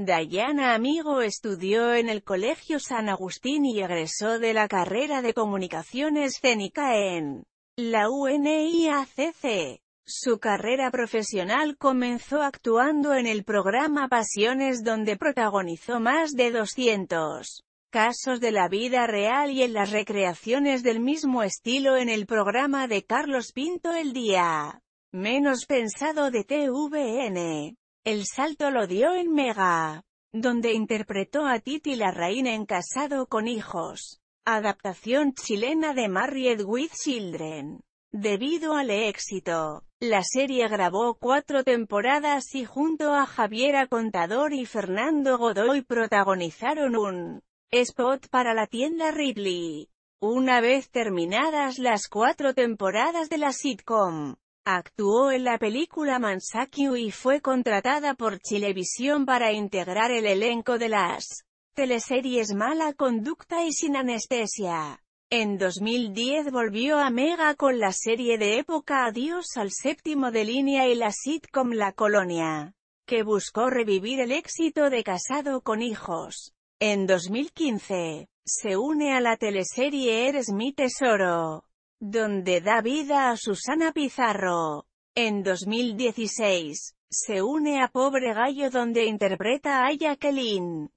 Dayana Amigo estudió en el Colegio San Agustín y egresó de la carrera de Comunicación Escénica en la UNIACC. Su carrera profesional comenzó actuando en el programa Pasiones donde protagonizó más de 200 casos de la vida real y en las recreaciones del mismo estilo en el programa de Carlos Pinto El Día Menos Pensado de TVN. El salto lo dio en Mega, donde interpretó a Titi Reina en Casado con hijos, adaptación chilena de Married with Children. Debido al éxito, la serie grabó cuatro temporadas y junto a Javiera Contador y Fernando Godoy protagonizaron un spot para la tienda Ridley. Una vez terminadas las cuatro temporadas de la sitcom, Actuó en la película Mansakiu y fue contratada por Chilevisión para integrar el elenco de las teleseries Mala Conducta y Sin Anestesia. En 2010 volvió a Mega con la serie de época Adiós al séptimo de línea y la sitcom La Colonia, que buscó revivir el éxito de Casado con Hijos. En 2015, se une a la teleserie Eres mi tesoro donde da vida a Susana Pizarro. En 2016, se une a Pobre Gallo donde interpreta a Jacqueline.